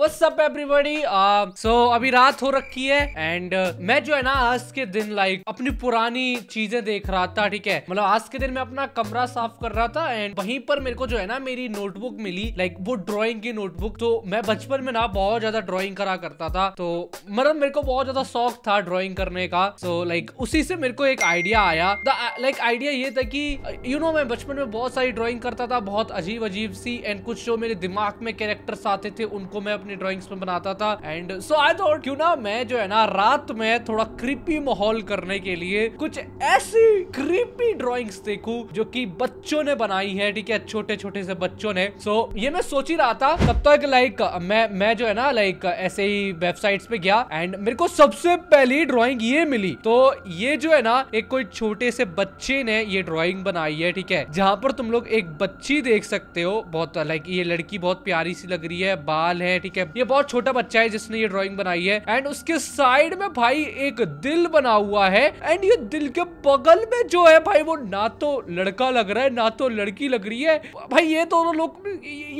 up everybody? Uh, सो अभी रात हो रखी है एंड uh, मैं जो है ना आज के दिन लाइक like, अपनी पुरानी चीजें देख रहा था ठीक है मतलब आज के दिन मैं अपना कमरा साफ कर रहा था एंड वहीं पर मेरे को जो है ना मेरी नोटबुक मिली लाइक like, वो ड्रॉइंग की नोटबुक तो मैं बचपन में ना बहुत ज्यादा ड्रॉइंग करा करता था तो मतलब मेरे को बहुत ज्यादा शौक था ड्रॉइंग करने का सो so, लाइक like, उसी से मेरे को एक आइडिया आया लाइक आइडिया uh, ये था कि you uh, you know know, मैं बचपन में बहुत सारी ड्रॉइंग करता था बहुत अजीब अजीब सी एंड कुछ जो मेरे दिमाग में कैरेक्टर्स आते थे उनको मैं अपनी ड्रॉइंग्स में बनाता था एंड सो आई थॉट क्यों ना मैं जो है ना रात में थोड़ा क्रिपी माहौल करने के लिए कुछ ऐसी क्रिपी ड्रॉइंग्स देखू जो कि बच्चों ने बनाई है ठीक है छोटे छोटे से बच्चों ने सो so, ये मैं सोच ही रहा था तब तक लाइक मैं मैं जो है ना लाइक ऐसे ही वेबसाइट्स पे गया एंड मेरे को सबसे पहली ड्राइंग ये मिली तो ये जो है ना एक कोई छोटे से बच्चे ने ये ड्राइंग बनाई है ठीक है जहाँ पर तुम लोग एक बच्ची देख सकते हो बहुत लाइक ये लड़की बहुत प्यारी सी लग रही है बाल है ठीक ठीक है ये बहुत छोटा बच्चा है जिसने ये ड्रॉइंग बनाई है एंड उसके साइड में भाई एक दिल बना हुआ है एंड ये दिल के बगल में जो है भाई वो ना तो लड़का लग रहा है ना तो लड़की लग रही है भाई ये दोनों लोग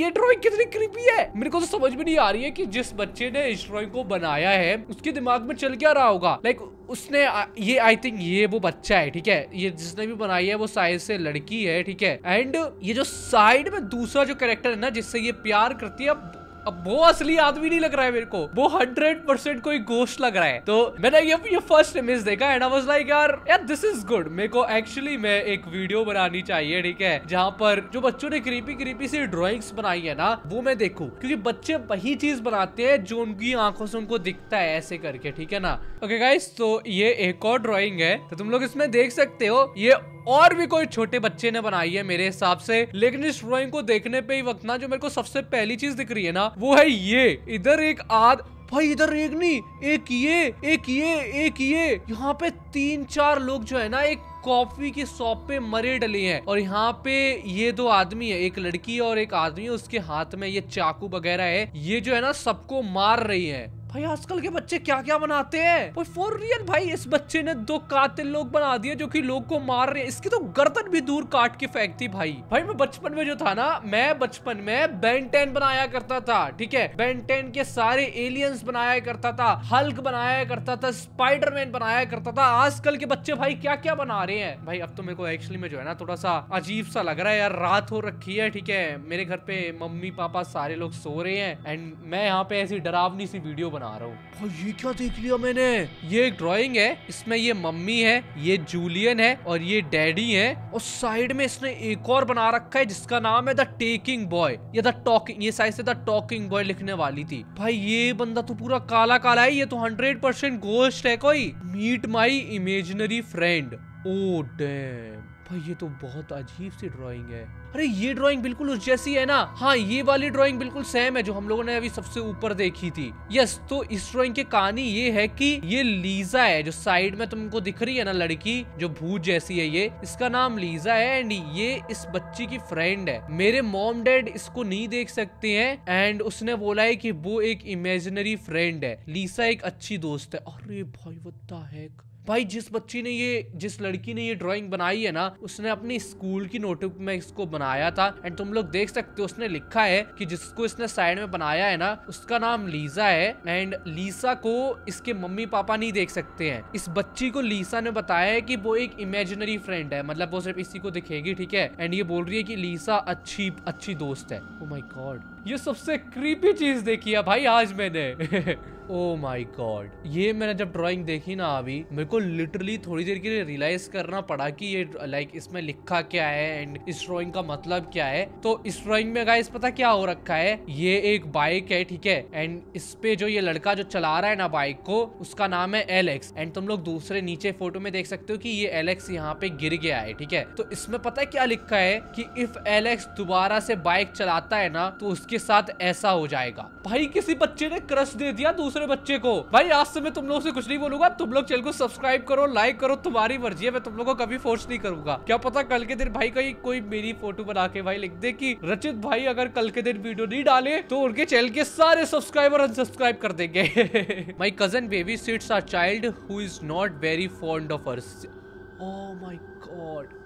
ये ड्रॉइंग कितनी कृपी है मेरे को तो समझ में नहीं आ रही है की जिस बच्चे ने इस ड्रॉइंग को बनाया है उसके दिमाग में चल क्या रहा होगा लाइक उसने आ, ये आई थिंक ये वो बच्चा है ठीक है ये जिसने भी बनाई है वो साइज से लड़की है ठीक है एंड ये जो साइड में दूसरा जो कैरेक्टर है ना जिससे ये प्यार करती है अब वो असली आदमी नहीं लग रहा है मेरे को वो हंड्रेड परसेंट कोई गोश्त लग रहा है तो मैंने ये ये फर्स्ट इमेज देखा एंड आई वाज लाइक यार यार दिस इज गुड मेरे को एक्चुअली मैं एक वीडियो बनानी चाहिए ठीक है जहाँ पर जो बच्चों ने क्रीपी क्रीपी सी ड्रॉइंग्स बनाई है ना वो मैं देखू क्योंकि बच्चे वही चीज बनाते हैं जो उनकी आंखों से उनको दिखता है ऐसे करके ठीक है ना ओके okay गाइस तो ये एक और ड्रॉइंग है तो तुम लोग इसमें देख सकते हो ये और भी कोई छोटे बच्चे ने बनाई है मेरे हिसाब से लेकिन इस ड्रॉइंग को देखने पे ही वक्त ना जो मेरे को सबसे पहली चीज दिख रही है ना वो है ये इधर एक आद भाई इधर एक नहीं एक ये एक ये एक ये यहाँ पे तीन चार लोग जो है ना एक कॉफी की शॉप पे मरे डले हैं और यहाँ पे ये दो आदमी है एक लड़की और एक आदमी उसके हाथ में ये चाकू वगैरह है ये जो है ना सबको मार रही है भाई आजकल के बच्चे क्या क्या बनाते हैं फॉर रियल भाई इस बच्चे ने दो कातिल लोग बना दिए जो कि लोग को मार रहे हैं इसकी तो गर्दन भी दूर काट के फेंक थी भाई भाई मैं बचपन में जो था ना मैं बचपन में बेंटेन बनाया करता था ठीक है बेंटेन के सारे एलियंस बनाया करता था हल्क बनाया करता था स्पाइडरमैन बनाया करता था आजकल के बच्चे भाई क्या क्या बना रहे हैं भाई अब तो मेरे को एक्चुअली में जो है ना थोड़ा सा अजीब सा लग रहा है यार रात हो रखी है ठीक है मेरे घर पे मम्मी पापा सारे लोग सो रहे हैं एंड मैं यहाँ पे ऐसी डरावनी सी वीडियो बना बना रहा हूँ ये क्या देख लिया मैंने ये एक ड्रॉइंग है इसमें ये मम्मी है ये जूलियन है और ये डैडी है और साइड में इसने एक और बना रखा है जिसका नाम है द टेकिंग बॉय या द टॉकिंग ये साइड से द टॉकिंग बॉय लिखने वाली थी भाई ये बंदा तो पूरा काला काला है ये तो हंड्रेड परसेंट है कोई meet my imaginary friend oh damn भाई हाँ, ये तो बहुत अजीब सी ड्राइंग है अरे ये ड्राइंग बिल्कुल उस जैसी है ना हाँ ये वाली ड्राइंग बिल्कुल सेम है जो हम लोगों ने अभी सबसे ऊपर देखी थी यस तो इस ड्राइंग की कहानी ये है कि ये लीजा है जो साइड में तुमको दिख रही है ना लड़की जो भूत जैसी है ये इसका नाम लीजा है एंड ये इस बच्ची की फ्रेंड है मेरे मॉम डैड इसको नहीं देख सकते है एंड उसने बोला है की वो एक इमेजिनरी फ्रेंड है लीसा एक अच्छी दोस्त है अरे भाई वो है भाई जिस बच्ची ने ये जिस लड़की ने ये ड्राइंग बनाई है ना उसने अपनी स्कूल की नोटबुक में इसको बनाया था एंड तुम लोग देख सकते हो उसने लिखा है कि जिसको इसने साइड में बनाया है ना उसका नाम लीजा है एंड लीसा को इसके मम्मी पापा नहीं देख सकते हैं इस बच्ची को लीसा ने बताया है कि वो एक इमेजिनरी फ्रेंड है मतलब वो सिर्फ इसी को दिखेगी ठीक है एंड ये बोल रही है कि लीसा अच्छी अच्छी दोस्त है oh ये सबसे क्रीपी चीज देखी है भाई आज मैंने ओ माई गॉड ये मैंने जब ड्राइंग देखी ना अभी मेरे को लिटरली थोड़ी देर के लिए रियलाइज करना पड़ा कि ये लाइक इसमें लिखा क्या है एंड इस ड्राइंग का मतलब क्या है तो इस ड्राइंग में गाइस पता क्या हो रखा है ये एक बाइक है ठीक है एंड इस पे जो ये लड़का जो चला रहा है ना बाइक को उसका नाम है एलेक्स एंड तुम लोग दूसरे नीचे फोटो में देख सकते हो कि ये एलेक्स यहाँ पे गिर गया है ठीक है तो इसमें पता क्या लिखा है कि इफ एलेक्स दोबारा से बाइक चलाता है ना तो उसकी उसके साथ ऐसा हो जाएगा भाई किसी बच्चे ने क्रश दे दिया दूसरे बच्चे को भाई आज से मैं तुम लोग से कुछ नहीं बोलूंगा तुम लोग चैनल को सब्सक्राइब करो लाइक करो तुम्हारी मर्जी है मैं तुम लोग को कभी फोर्स नहीं करूंगा क्या पता कल के दिन भाई कहीं कोई मेरी फोटो बना के भाई लिख दे की रचित भाई अगर कल के दिन वीडियो नहीं डाले तो उनके चैनल के सारे सब्सक्राइबर अनसब्सक्राइब कर देंगे my cousin babysits our child who is not very fond of us oh my god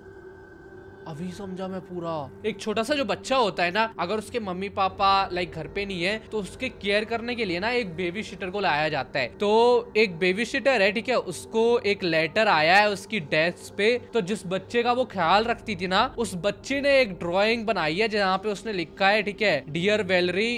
अभी समझा मैं पूरा एक छोटा सा जो बच्चा होता है ना अगर उसके मम्मी पापा लाइक घर पे नहीं है तो उसके केयर करने के लिए ना एक बेबी सीटर को लाया जाता है तो एक बेबी सीटर है ठीक है उसको एक लेटर आया है उसकी डेथ पे तो जिस बच्चे का वो ख्याल रखती थी ना उस बच्चे ने एक ड्रॉइंग बनाई है जहाँ पे उसने लिखा है ठीक है dear Valerie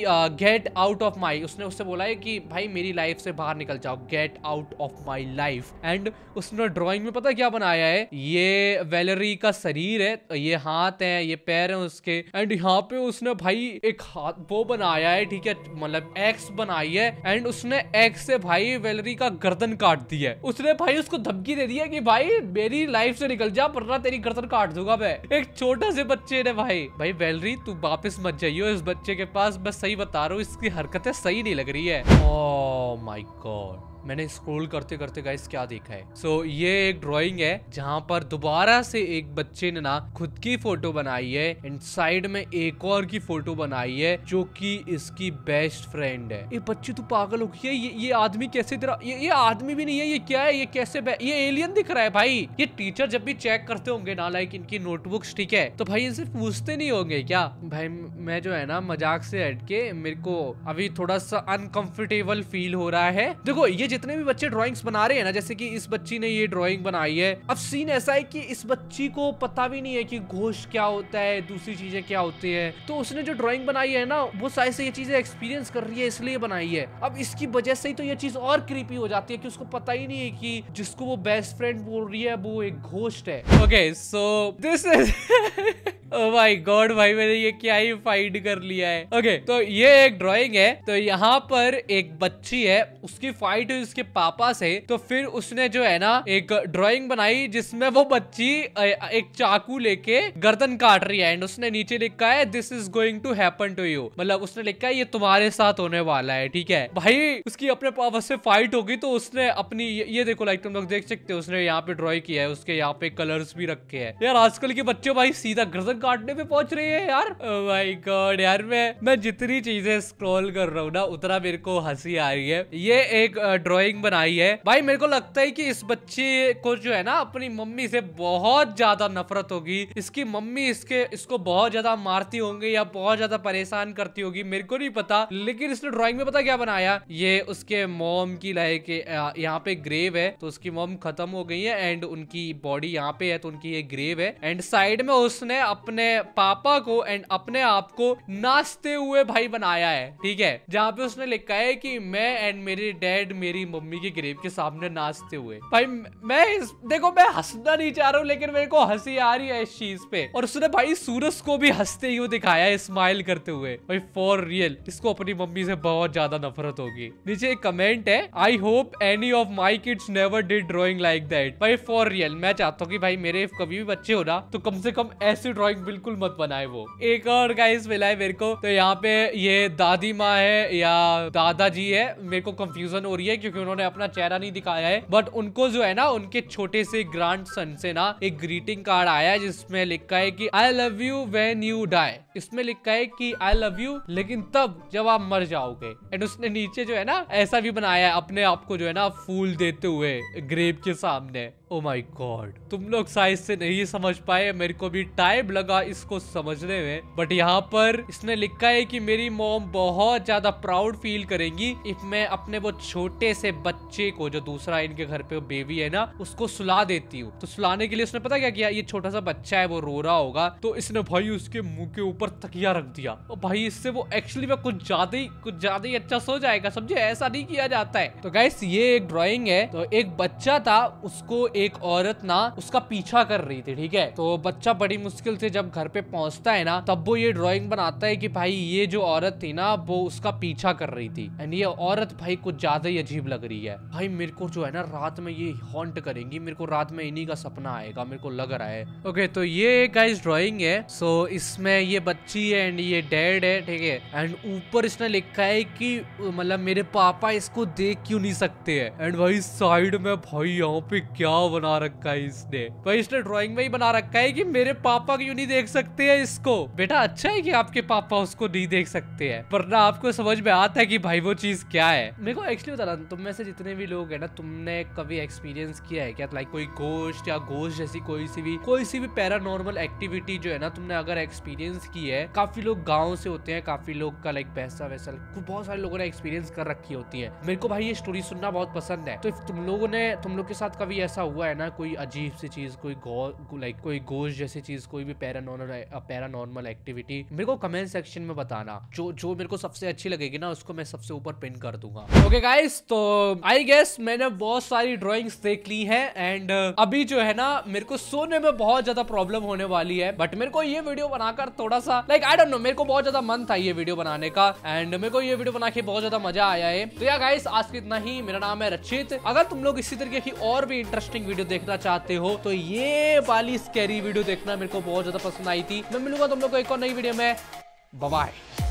get out of my उसने उससे बोला है कि भाई मेरी लाइफ से बाहर निकल जाओ get out of my life and उसने ड्रॉइंग में पता क्या बनाया है ये वेलरी का शरीर है ये हाथ है ये पैर है उसके एंड यहाँ पे उसने भाई एक हाथ वो बनाया है ठीक है मतलब एक्स बनाई है एंड उसने एक्स से भाई वेलरी का गर्दन काट दी है उसने भाई उसको धमकी दे दी है कि भाई मेरी लाइफ से निकल जा वरना तेरी गर्दन काट दूंगा मैं एक छोटा से बच्चे ने भाई भाई वेलरी तू वापस मत जाइयो इस बच्चे के पास मैं सही बता रहा हूँ इसकी हरकतें सही नहीं लग रही है ओ माई गॉड मैंने स्क्रोल करते करते गाइस क्या देखा है सो so, ये एक ड्राइंग है जहाँ पर दोबारा से एक बच्चे ने ना खुद की फोटो बनाई है एंड साइड में एक और की फोटो बनाई है जो कि इसकी बेस्ट फ्रेंड है ये बच्ची तू पागल हो गया ये ये आदमी कैसे तेरा ये ये आदमी भी नहीं है ये क्या है ये कैसे ये एलियन दिख रहा है भाई ये टीचर जब भी चेक करते होंगे ना लाइक इनकी नोटबुक्स ठीक है तो भाई इनसे पूछते नहीं होंगे क्या भाई मैं जो है ना मजाक से हट के मेरे को अभी थोड़ा सा अनकंफर्टेबल फील हो रहा है देखो ये जितने भी बच्चे ड्रॉइंग्स बना रहे हैं ना जैसे कि इस बच्ची ने ये ड्रॉइंग बनाई है अब सीन ऐसा है कि इस बच्ची को पता भी नहीं है कि घोष क्या होता है दूसरी चीजें क्या होती है तो उसने जो ड्रॉइंग बनाई है ना वो शायद से ये चीजें एक्सपीरियंस कर रही है इसलिए बनाई है अब इसकी वजह से ही तो ये चीज और कृपी हो जाती है कि उसको पता ही नहीं है कि जिसको वो बेस्ट फ्रेंड बोल रही है वो एक घोष्ट है okay so this is my god भाई मैंने ये क्या ही फाइट कर लिया है ओके okay, तो ये एक ड्राइंग है तो यहाँ पर एक बच्ची है उसकी फाइट फिर उसके पापा से तो फिर उसने जो है ना एक ड्राइंग बनाई जिसमें वो बच्ची एक चाकू लेके गर्दन काट रही है एंड उसने नीचे लिखा है this is going to happen to you मतलब उसने लिखा है ये तुम्हारे साथ होने वाला है ठीक है भाई उसकी अपने पापा से फाइट होगी तो उसने अपनी ये देखो लाइक तुम लोग देख सकते हो उसने यहाँ पे ड्रॉइंग किया है उसके यहाँ पे कलर्स भी रखे है यार आजकल के बच्चे भाई सीधा गर्दन काटने पे पहुंच रहे हैं यार भाई oh गॉड यार मैं मैं जितनी चीजें स्क्रॉल कर रहा हूँ ना उतना मेरे को हंसी आ रही है ये एक ड्रॉइंग बनाई है भाई मेरे को लगता है कि इस बच्चे को जो है ना अपनी मम्मी से बहुत ज्यादा नफरत होगी इसकी मम्मी इसके इसको बहुत ज्यादा मारती होंगी या बहुत ज्यादा परेशान करती होगी मेरे को नहीं पता लेकिन इसने ड्रॉइंग में पता क्या बनाया ये उसके मोम की लाइक यहाँ पे ग्रेव है तो उसकी मोम खत्म हो गई है एंड उनकी बॉडी यहाँ पे है तो उनकी ये ग्रेव है एंड साइड में उसने अपने पापा को एंड अपने आप को नाचते हुए भाई बनाया है ठीक है जहाँ पे उसने लिखा है कि मैं एंड मेरे डैड मेरी मेरी मम्मी के ग्रेव के सामने नाचते हुए भाई मैं इस देखो मैं हंसना नहीं चाह रहा हूँ लेकिन मेरे को हंसी आ रही है इस चीज पे और उसने भाई सूरज को भी हंसते हुए दिखाया स्माइल करते हुए भाई फॉर रियल इसको अपनी मम्मी से बहुत ज्यादा नफरत होगी नीचे एक कमेंट है I hope any of my kids never did drawing like that भाई फॉर रियल मैं चाहता हूँ की भाई मेरे कभी भी बच्चे हो ना तो कम से कम ऐसी ड्रॉइंग बिल्कुल मत बनाए वो एक और गाइस मिला है मेरे को तो यहाँ पे ये दादी माँ है या दादाजी है मेरे को कंफ्यूजन हो रही है क्योंकि उन्होंने अपना चेहरा नहीं दिखाया है बट उनको जो है ना उनके छोटे से ग्रांड सन से ना एक ग्रीटिंग कार्ड आया है जिसमें लिखा है कि I love you when you die इसमें लिखा है कि आई लव यू लेकिन तब जब आप मर जाओगे एंड उसने नीचे जो है ना ऐसा भी बनाया है अपने आप को जो है ना फूल देते हुए ग्रेप के सामने ओ माय गॉड तुम लोग साइज से नहीं समझ पाए मेरे को भी टाइम लगा इसको समझने में बट यहाँ पर इसने लिखा है कि मेरी मॉम बहुत ज्यादा प्राउड फील करेंगी इफ मैं अपने वो छोटे से बच्चे को जो दूसरा इनके घर पे बेबी है ना उसको सुला देती हूँ तो सुलाने के लिए उसने पता क्या किया ये छोटा सा बच्चा है वो रो रहा होगा तो इसने भाई उसके मुंह के ऊपर तकिया रख दिया और भाई इससे वो एक्चुअली में कुछ ज्यादा ही कुछ ज्यादा ही अच्छा सो जाएगा समझे ऐसा नहीं किया जाता है तो गैस ये एक ड्रॉइंग है तो एक बच्चा था उसको एक औरत ना उसका पीछा कर रही थी ठीक है तो बच्चा बड़ी मुश्किल से जब घर पे पहुंचता है ना तब वो ये ड्रॉइंग बनाता है कि भाई ये जो औरत थी ना वो उसका पीछा कर रही थी एंड ये औरत भाई कुछ ज्यादा ही अजीब लग रही है भाई मेरे को जो है ना रात में ये हॉन्ट करेंगी मेरे को रात में इन्हीं का सपना आएगा मेरे को लग रहा है ओके तो ये गाइस ड्रॉइंग है सो इसमें ये बच्ची है एंड ये डैड है ठीक है एंड ऊपर इसने लिखा है कि मतलब मेरे पापा इसको देख क्यों नहीं सकते है एंड भाई साइड में भाई यहाँ पे क्या बना रखा है इसने भाई इसने ड्रॉइंग में ही बना रखा है कि मेरे पापा क्यों नहीं देख सकते हैं इसको बेटा अच्छा है कि आपके पापा उसको नहीं देख सकते हैं पर ना आपको समझ में आता है कि भाई वो चीज क्या है मेरे को एक्चुअली बताना तुम में से जितने भी लोग है ना तुमने कभी एक्सपीरियंस किया है क्या लाइक कोई गोश्त या गोश्त जैसी कोई सी भी कोई सी भी पैरानॉर्मल एक्टिविटी जो है ना तुमने अगर एक्सपीरियंस की है काफी लोग गाँव से होते हैं काफी लोग का लाइक पैसा वैसा बहुत सारे लोगों ने एक्सपीरियंस कर रखी होती है मेरे को भाई ये स्टोरी सुनना बहुत पसंद है तो तुम लोगों ने तुम लोग के साथ कभी ऐसा हुआ हुआ है ना कोई अजीब सी चीज़ कोई गौ लाइक कोई गोश जैसी चीज़ कोई भी पैरा नॉर्मल एक्टिविटी मेरे को कमेंट सेक्शन में बताना जो जो मेरे को सबसे अच्छी लगेगी ना उसको मैं सबसे ऊपर पिन कर दूंगा ओके okay गाइस तो आई गेस मैंने बहुत सारी ड्रॉइंग्स देख ली है एंड अभी जो है ना मेरे को सोने में बहुत ज्यादा प्रॉब्लम होने वाली है बट मेरे को ये वीडियो बनाकर थोड़ा सा लाइक आई डोंट नो मेरे को बहुत ज्यादा मन था ये वीडियो बनाने का एंड मेरे को ये वीडियो बना के बहुत ज्यादा मजा आया है तो या गाइस आज के इतना ही मेरा नाम है रचित अगर तुम लोग इसी तरीके की और भी इंटरेस्टिंग वीडियो देखना चाहते हो तो ये वाली स्कैरी वीडियो देखना मेरे को बहुत ज्यादा पसंद आई थी मैं मिलूंगा तुम लोग को एक और नई वीडियो में बाय